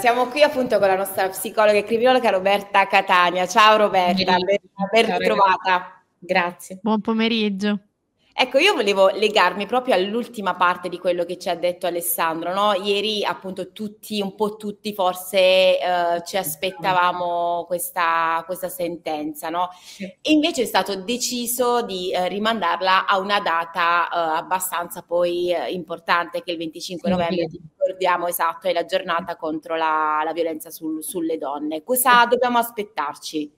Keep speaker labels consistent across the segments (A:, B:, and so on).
A: Siamo qui appunto con la nostra psicologa e criminologa Roberta Catania. Ciao Roberta, ben, ben ritrovata. Grazie. Buon
B: pomeriggio.
A: Ecco, io volevo legarmi proprio all'ultima parte di quello che ci ha detto Alessandro. No? Ieri, appunto, tutti, un po' tutti forse eh, ci aspettavamo questa, questa sentenza, no? E invece è stato deciso di eh, rimandarla a una data eh, abbastanza poi eh, importante, che è il 25 novembre, ricordiamo esatto, è la giornata contro la, la violenza sul, sulle donne.
C: Cosa dobbiamo aspettarci?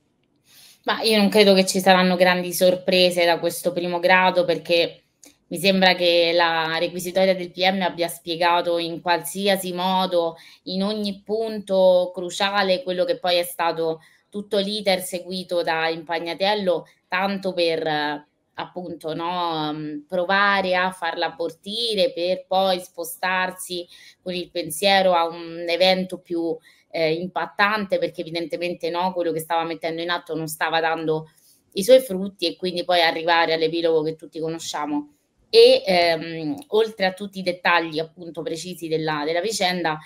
C: Ma io non credo che ci saranno grandi sorprese da questo primo grado perché mi sembra che la requisitoria del PM abbia spiegato in qualsiasi modo, in ogni punto cruciale, quello che poi è stato tutto l'iter seguito da Impagnatello, tanto per appunto no, provare a farla abortire per poi spostarsi con il pensiero a un evento più eh, impattante perché evidentemente no, quello che stava mettendo in atto non stava dando i suoi frutti e quindi poi arrivare all'epilogo che tutti conosciamo. E ehm, oltre a tutti i dettagli appunto precisi della, della vicenda,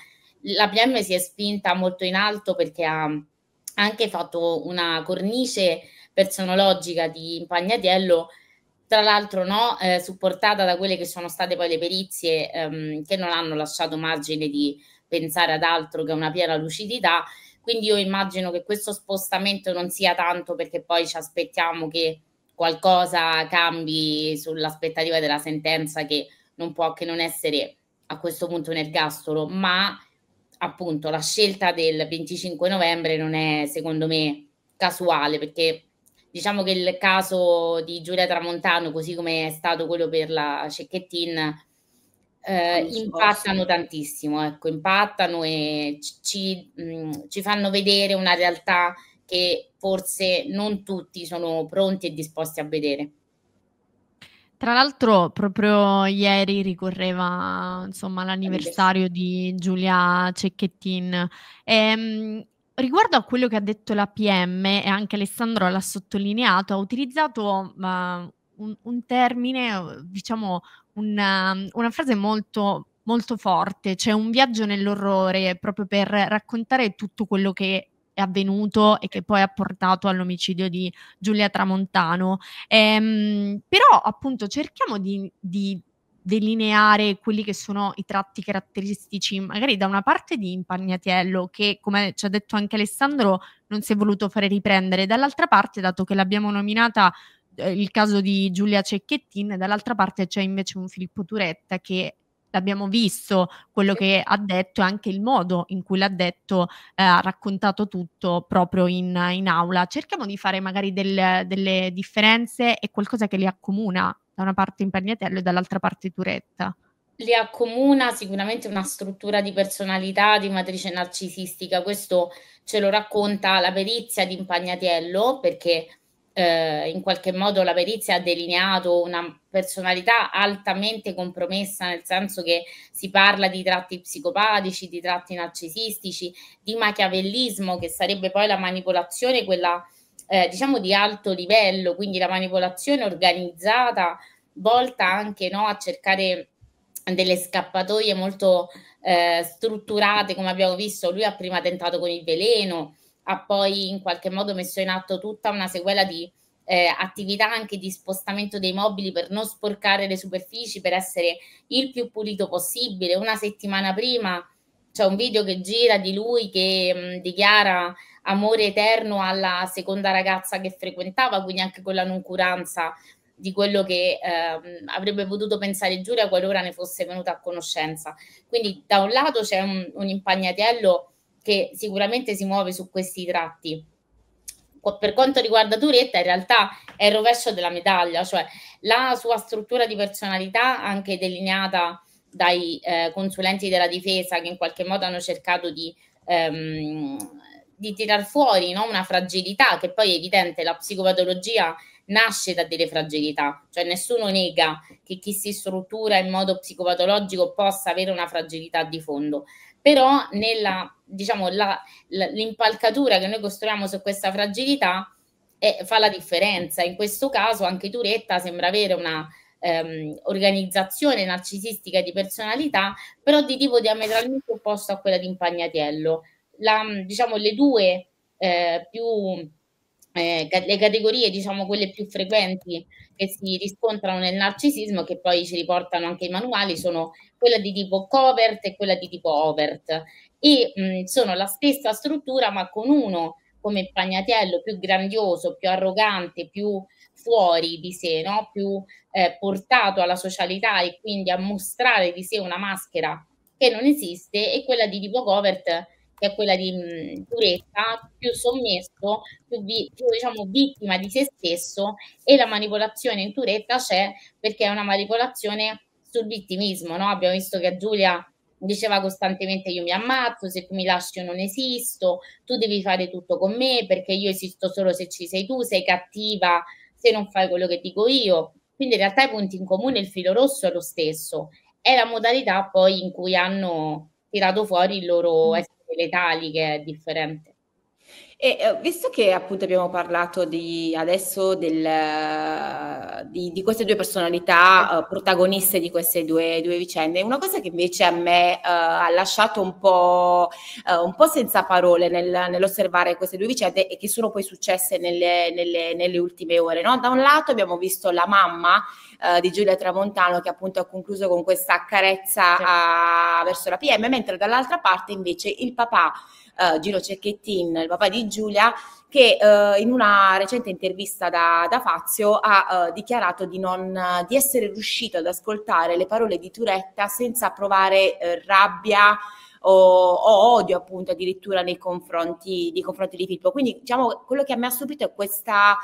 C: la PM si è spinta molto in alto perché ha anche fatto una cornice personologica di Impagnatiello tra l'altro no, eh, supportata da quelle che sono state poi le perizie ehm, che non hanno lasciato margine di pensare ad altro che una piena lucidità. Quindi io immagino che questo spostamento non sia tanto perché poi ci aspettiamo che qualcosa cambi sull'aspettativa della sentenza che non può che non essere a questo punto un ergastolo, ma appunto la scelta del 25 novembre non è secondo me casuale perché diciamo che il caso di Giulia Tramontano, così come è stato quello per la Cecchettin, eh, impattano tantissimo, ecco, impattano e ci, mh, mm, ci fanno vedere una realtà che forse non tutti sono pronti e disposti a vedere.
B: Tra l'altro, proprio ieri ricorreva insomma, l'anniversario di Giulia Cecchettin. E, ehm, Riguardo a quello che ha detto la PM, e anche Alessandro l'ha sottolineato, ha utilizzato uh, un, un, termine, diciamo una, una frase molto molto forte, cioè un viaggio nell'orrore proprio per raccontare tutto quello che è avvenuto e che poi ha portato all'omicidio di Giulia Tramontano. Ehm, però appunto cerchiamo di, di delineare quelli che sono i tratti caratteristici, magari da una parte di Impagnatiello, che come ci ha detto anche Alessandro, non si è voluto fare riprendere, dall'altra parte, dato che l'abbiamo nominata eh, il caso di Giulia Cecchettin, dall'altra parte c'è invece un Filippo Turetta che l'abbiamo visto, quello che ha detto e anche il modo in cui l'ha detto, eh, ha raccontato tutto proprio in, in, aula. Cerchiamo di fare magari del, delle differenze e qualcosa che li accomuna da una parte impagnatello e dall'altra parte Turetta.
C: Li accomuna sicuramente una struttura di personalità di matrice narcisistica, questo ce lo racconta la perizia di Impagnatiello perché eh, in qualche modo la perizia ha delineato una personalità altamente compromessa, nel senso che si parla di tratti psicopatici, di tratti narcisistici, di machiavellismo, che sarebbe poi la manipolazione, quella eh, diciamo di alto livello, quindi la manipolazione organizzata volta anche no, a cercare delle scappatoie molto eh, strutturate, come abbiamo visto, lui ha prima tentato con il veleno, ha poi in qualche modo messo in atto tutta una sequela di eh, attività anche di spostamento dei mobili per non sporcare le superfici, per essere il più pulito possibile. Una settimana prima c'è un video che gira di lui che mh, dichiara amore eterno alla seconda ragazza che frequentava, quindi anche con la noncuranza di quello che ehm, avrebbe potuto pensare Giulia qualora ne fosse venuta a conoscenza. Quindi da un lato c'è un, un impagnatello che sicuramente si muove su questi tratti. Per quanto riguarda Turetta, in realtà è il rovescio della medaglia, cioè la sua struttura di personalità, anche delineata dai eh, consulenti della difesa, che in qualche modo hanno cercato di ehm, di tirar fuori no? una fragilità, che poi è evidente, la psicopatologia nasce da delle fragilità, cioè nessuno nega che chi si struttura in modo psicopatologico possa avere una fragilità di fondo, però nella, diciamo, la, la, l'impalcatura che noi costruiamo su questa fragilità eh, fa la differenza. In questo caso anche Turetta sembra avere una ehm, organizzazione narcisistica di personalità, però di tipo diametralmente opposto a quella di Impagnatiello la, diciamo, le due eh, più eh, le categorie, diciamo quelle più frequenti che si riscontrano nel narcisismo, che poi ci riportano anche i manuali, sono quella di tipo covert e quella di tipo overt. E mh, sono la stessa struttura, ma con uno come Pagnatello più grandioso, più arrogante, più fuori di sé, no? più eh, portato alla socialità e quindi a mostrare di sé una maschera che non esiste, e quella di tipo covert che è quella di mh, mm, durezza, più sommesso, più, vi, più diciamo, vittima di se stesso e la manipolazione in durezza c'è perché è una manipolazione sul vittimismo, no? abbiamo visto che Giulia diceva costantemente io mi ammazzo, se tu mi lasci io non esisto, tu devi fare tutto con me perché io esisto solo se ci sei tu, sei cattiva se non fai quello che dico io. Quindi in realtà i punti in comune, il filo rosso è lo stesso, è la modalità poi in cui hanno tirato fuori il loro mm. essere quelle tali che è differente.
A: E eh, visto che appunto abbiamo parlato di, adesso del, eh, di, di, queste due personalità eh, protagoniste di queste due, due, vicende, una cosa che invece a me eh, ha lasciato un po', eh, un po senza parole nel, nell'osservare queste due vicende e che sono poi successe nelle, nelle, nelle ultime ore. No? Da un lato abbiamo visto la mamma di Giulia Tramontano che appunto ha concluso con questa carezza a, verso la PM, mentre dall'altra parte invece il papà eh, Giro Cecchettin, il papà di Giulia, che eh, in una recente intervista da, da Fazio ha eh, dichiarato di, non, eh, di essere riuscito ad ascoltare le parole di Turetta senza provare eh, rabbia o, o, odio appunto addirittura nei confronti, nei confronti di Filippo. Quindi diciamo quello che a me ha stupito è questa...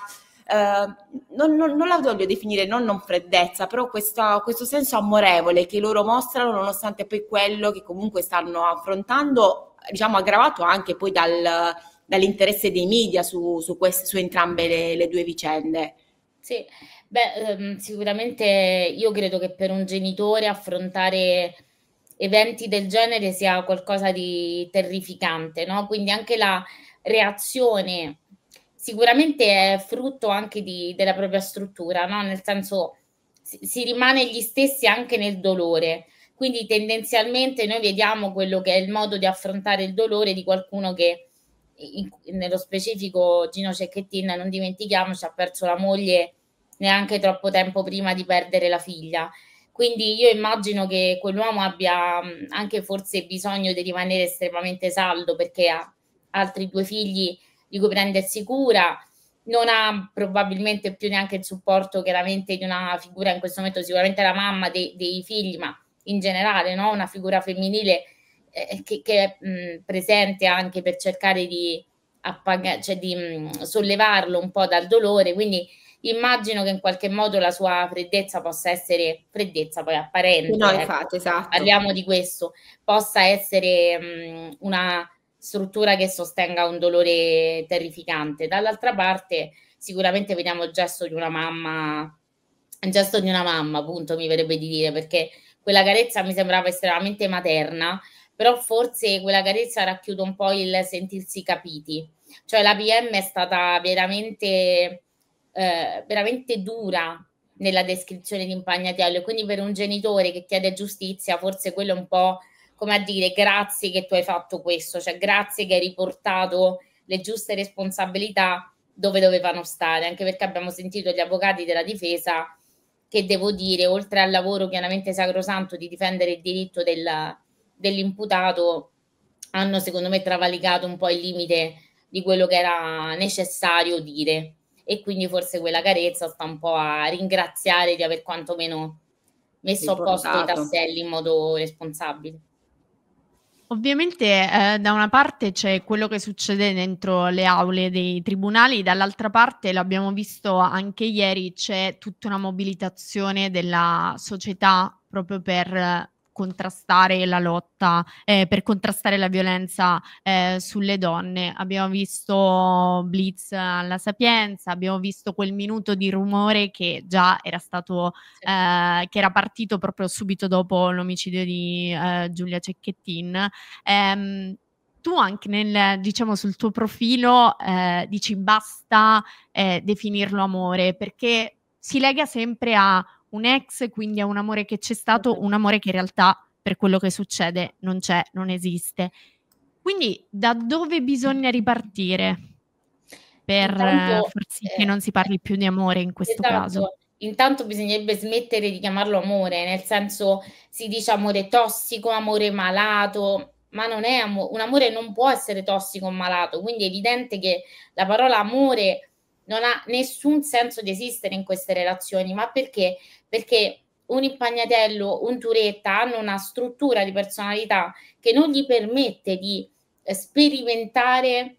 A: Uh, non, non, non, la voglio definire non, non freddezza, però questo, questo senso amorevole che loro mostrano nonostante poi quello che comunque stanno affrontando diciamo, aggravato anche poi dal, dall'interesse dei media su, su, queste, su entrambe le, le due vicende.
C: Sì, beh, ehm, sicuramente io credo che per un genitore affrontare eventi del genere sia qualcosa di terrificante, no? Quindi anche la reazione sicuramente è frutto anche di, della propria struttura, no? Nel senso si, si rimane gli stessi anche nel dolore. Quindi tendenzialmente noi vediamo quello che è il modo di affrontare il dolore di qualcuno che, in, nello specifico Gino Cecchettin, non dimentichiamoci, ha perso la moglie neanche troppo tempo prima di perdere la figlia. Quindi io immagino che quell'uomo abbia mm, anche forse bisogno di rimanere estremamente saldo perché ha altri due figli di cui prendersi cura, non ha probabilmente più neanche il supporto chiaramente di una figura in questo momento, sicuramente la mamma dei, dei figli, ma in generale, no? una figura femminile eh, eh, che, che, è mh, presente anche per cercare di, appag- cioè di mh, sollevarlo un po' dal dolore, quindi immagino che in qualche modo la sua freddezza possa essere freddezza poi apparente. No, ecco. infatti, esatto. Parliamo di questo, possa essere mh, una struttura che sostenga un dolore terrificante. Dall'altra parte sicuramente vediamo il gesto di una mamma, il gesto di una mamma, appunto, mi verrebbe di dire, perché quella carezza mi sembrava estremamente materna, però forse quella carezza racchiude un po' il sentirsi capiti. Cioè la PM è stata veramente, eh, veramente dura nella descrizione di Impagnatello e quindi per un genitore che chiede giustizia forse quello è un po' come a dire grazie che tu hai fatto questo, cioè grazie che hai riportato le giuste responsabilità dove dovevano stare, anche perché abbiamo sentito gli avvocati della difesa che devo dire, oltre al lavoro chiaramente sacrosanto di difendere il diritto della, dell'imputato, hanno secondo me travalicato un po' il limite di quello che era necessario dire. E quindi forse quella carezza sta un po' a ringraziare di aver quantomeno messo a posto i tasselli in modo responsabile.
B: Ovviamente eh, da una parte c'è quello che succede dentro le aule dei tribunali, dall'altra parte l'abbiamo visto anche ieri, c'è tutta una mobilitazione della società proprio per eh, contrastare la lotta, eh, per contrastare la violenza eh, sulle donne. Abbiamo visto Blitz alla Sapienza, abbiamo visto quel minuto di rumore che già era stato, eh, che era partito proprio subito dopo l'omicidio di eh, Giulia Cecchettin. Ehm, tu anche nel, diciamo, sul tuo profilo eh, dici basta eh, definirlo amore perché si lega sempre a un ex, quindi è un amore che c'è stato, un amore che in realtà per quello che succede non c'è, non esiste. Quindi da dove bisogna ripartire per Intanto, eh, far sì che eh, non si parli più di amore in questo esatto. caso?
C: intanto bisognerebbe smettere di chiamarlo amore, nel senso si dice amore tossico, amore malato, ma non è amore, un amore non può essere tossico o malato, quindi è evidente che la parola amore non ha nessun senso di esistere in queste relazioni, ma perché? Perché un impagnatello, un turetta hanno una struttura di personalità che non gli permette di eh, sperimentare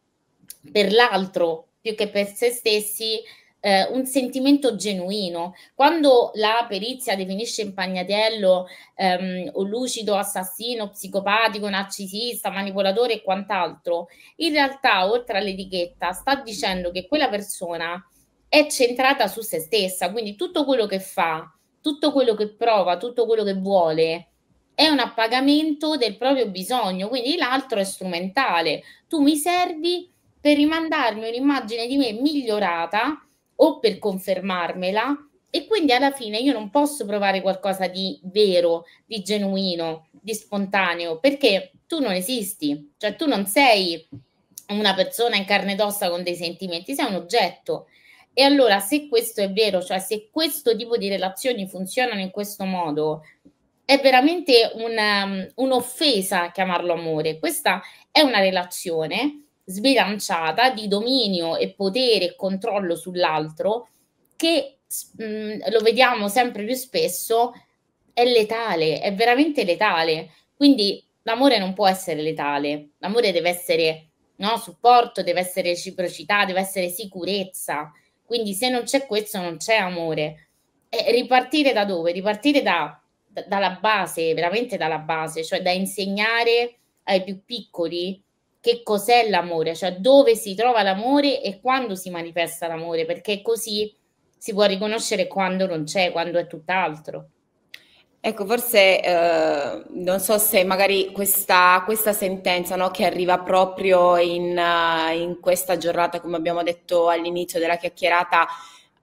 C: per l'altro più che per se stessi eh, un sentimento genuino. Quando la perizia definisce Impagnatello ehm, un lucido assassino, psicopatico, narcisista, manipolatore e quant'altro, in realtà, oltre all'etichetta, sta dicendo che quella persona è centrata su se stessa, quindi tutto quello che fa, tutto quello che prova, tutto quello che vuole è un appagamento del proprio bisogno, quindi l'altro è strumentale. Tu mi servi per rimandarmi un'immagine di me migliorata o per confermarmela e quindi alla fine io non posso provare qualcosa di vero, di genuino, di spontaneo, perché tu non esisti, cioè tu non sei una persona in carne ed ossa con dei sentimenti, sei un oggetto. E allora se questo è vero, cioè se questo tipo di relazioni funzionano in questo modo, è veramente un, um, un'offesa chiamarlo amore. Questa è una relazione sbilanciata di dominio e potere e controllo sull'altro che mh, mhmm, lo vediamo sempre più spesso è letale, è veramente letale. Quindi l'amore non può essere letale, l'amore deve essere no, supporto, deve essere reciprocità, deve essere sicurezza. Quindi se non c'è questo non c'è amore. E ripartire da dove? Ripartire da, da, dalla base, veramente dalla base, cioè da insegnare ai più piccoli che cos'è l'amore, cioè dove si trova l'amore e quando si manifesta l'amore, perché così si può riconoscere quando non c'è, quando è tutt'altro. Ecco, forse eh, non so se
A: magari questa, questa sentenza no, che arriva proprio in, eh, in questa giornata, come abbiamo detto all'inizio della chiacchierata,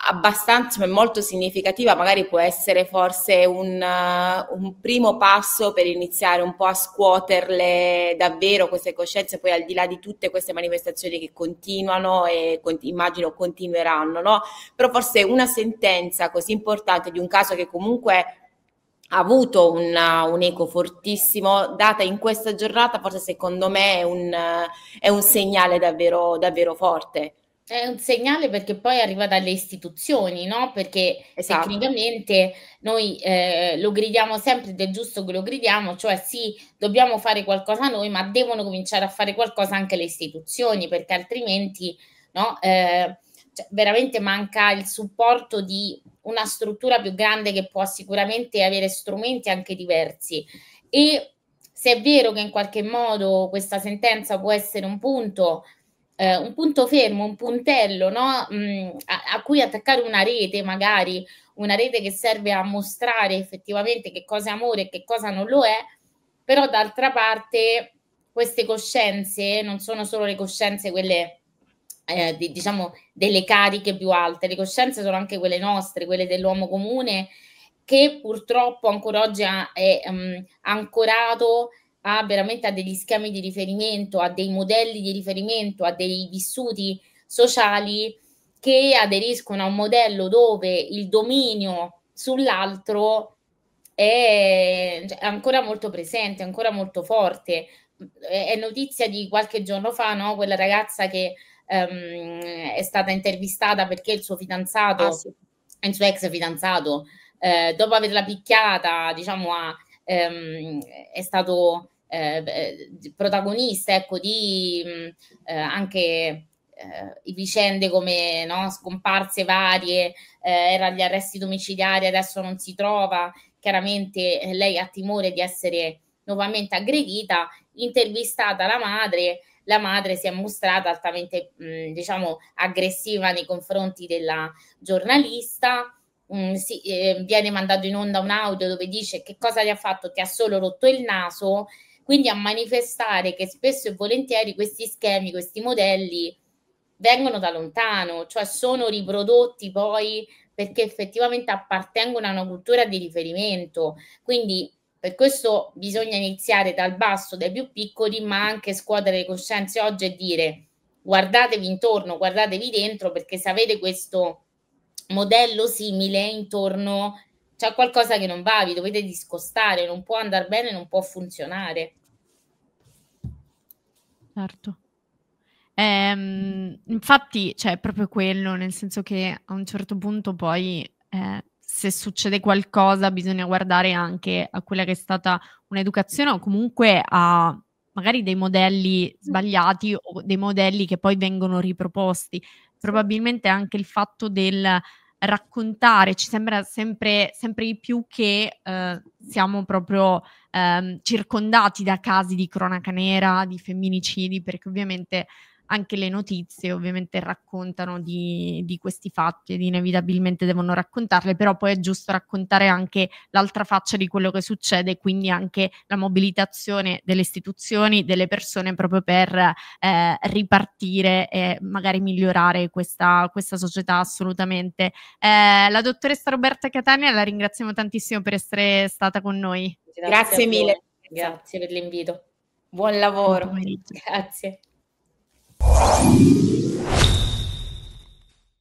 A: abbastanza molto significativa, magari può essere forse un, uh, un, primo passo per iniziare un po' a scuoterle davvero queste coscienze, poi al di là di tutte queste manifestazioni che continuano e cont- immagino continueranno, no? Però forse una sentenza così importante di un caso che comunque ha avuto una, un eco fortissimo, data in questa giornata, forse secondo me è un, uh, è un segnale davvero, davvero
C: forte. È un segnale perché poi arriva dalle istituzioni, no? Perché esatto. tecnicamente noi eh, lo gridiamo sempre ed è giusto che lo gridiamo, cioè sì, dobbiamo fare qualcosa noi, ma devono cominciare a fare qualcosa anche le istituzioni, perché altrimenti no, eh, cioè, veramente manca il supporto di una struttura più grande che può sicuramente avere strumenti anche diversi. E se è vero che in qualche modo questa sentenza può essere un punto eh, un punto fermo, un puntello no? Mm, a, a cui attaccare una rete magari, una rete che serve a mostrare effettivamente che cosa è amore e che cosa non lo è, però d'altra parte queste coscienze non sono solo le coscienze quelle eh, di, diciamo delle cariche più alte, le coscienze sono anche quelle nostre, quelle dell'uomo comune che purtroppo ancora oggi è, è um, mm, ancorato ha veramente a degli schemi di riferimento, a dei modelli di riferimento, a dei vissuti sociali che aderiscono a un modello dove il dominio sull'altro è cioè, ancora molto presente, ancora molto forte. È notizia di qualche giorno fa, no? quella ragazza che um, è stata intervistata perché il suo fidanzato, ah, sì. il suo ex fidanzato, eh, dopo averla picchiata, diciamo, ha ehm, è stato eh, eh protagonista ecco, di mm, eh, anche eh, vicende come no, scomparse varie, eh, era agli arresti domiciliari, adesso non si trova, chiaramente eh, lei ha timore di essere nuovamente aggredita, intervistata la madre, la madre si è mostrata altamente mh, mm, diciamo aggressiva nei confronti della giornalista mh, si, eh, viene mandato in onda un audio dove dice che cosa gli ha fatto, ti ha solo rotto il naso, quindi a manifestare che spesso e volentieri questi schemi, questi modelli vengono da lontano, cioè sono riprodotti poi perché effettivamente appartengono a una cultura di riferimento. Quindi per questo bisogna iniziare dal basso, dai più piccoli, ma anche scuotere le coscienze oggi e dire guardatevi intorno, guardatevi dentro, perché se avete questo modello simile intorno c'è qualcosa che non va, vi dovete discostare, non può andare bene, non può funzionare.
B: Certo. Ehm, infatti, c'è cioè, proprio quello, nel senso che a un certo punto poi eh, se succede qualcosa bisogna guardare anche a quella che è stata un'educazione o comunque a magari dei modelli sbagliati o dei modelli che poi vengono riproposti, probabilmente anche il fatto del raccontare, ci sembra sempre, sempre di più che eh, siamo proprio ehm, circondati da casi di cronaca nera, di femminicidi, perché ovviamente anche le notizie ovviamente raccontano di, di questi fatti ed inevitabilmente devono raccontarle, però poi è giusto raccontare anche l'altra faccia di quello che succede, quindi anche la mobilitazione delle istituzioni, delle persone proprio per eh, ripartire e magari migliorare questa, questa società assolutamente. Eh, la dottoressa Roberta Catania la ringraziamo tantissimo per essere stata con noi. Grazie, Grazie mille.
C: Grazie per l'invito. Buon lavoro. Buon Grazie. you